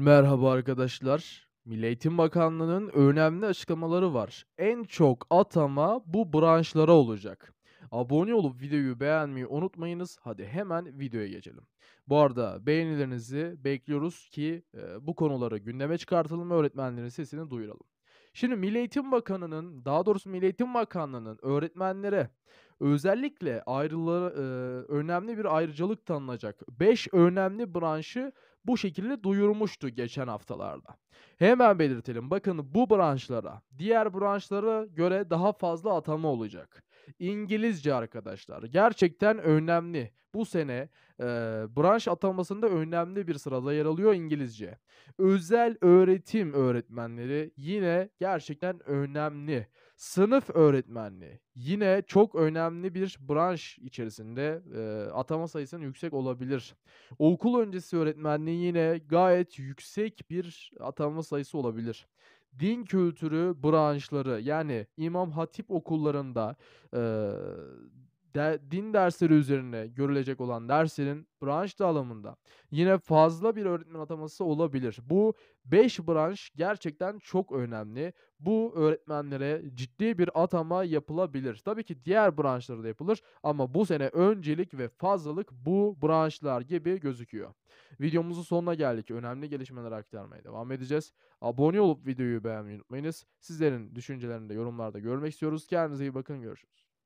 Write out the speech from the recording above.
Merhaba arkadaşlar. Milli Eğitim Bakanlığı'nın önemli açıklamaları var. En çok atama bu branşlara olacak. Abone olup videoyu beğenmeyi unutmayınız. Hadi hemen videoya geçelim. Bu arada beğenilerinizi bekliyoruz ki e, bu konuları gündeme çıkartalım ve öğretmenlerin sesini duyuralım. Şimdi Milli Eğitim Bakanı'nın daha doğrusu Milli Eğitim Bakanlığı'nın öğretmenlere özellikle ayrıları e, önemli bir ayrıcalık tanınacak. 5 önemli branşı bu şekilde duyurmuştu geçen haftalarda. Hemen belirtelim bakın bu branşlara diğer branşlara göre daha fazla atama olacak. İngilizce arkadaşlar. Gerçekten önemli. Bu sene e, branş atamasında önemli bir sırada yer alıyor İngilizce. Özel öğretim öğretmenleri yine gerçekten önemli. Sınıf öğretmenliği yine çok önemli bir branş içerisinde e, atama sayısının yüksek olabilir. Okul öncesi öğretmenliği yine gayet yüksek bir atama sayısı olabilir din kültürü branşları yani imam Hatip okullarında e, de, din dersleri üzerine görülecek olan derslerin branş dağılımında yine fazla bir öğretmen ataması olabilir. Bu 5 branş gerçekten çok önemli. Bu öğretmenlere ciddi bir atama yapılabilir. Tabii ki diğer branşlarda da yapılır ama bu sene öncelik ve fazlalık bu branşlar gibi gözüküyor. Videomuzun sonuna geldik. Önemli gelişmeler aktarmaya devam edeceğiz. Abone olup videoyu beğenmeyi unutmayınız. Sizlerin düşüncelerini de yorumlarda görmek istiyoruz. Kendinize iyi bakın. Görüşürüz.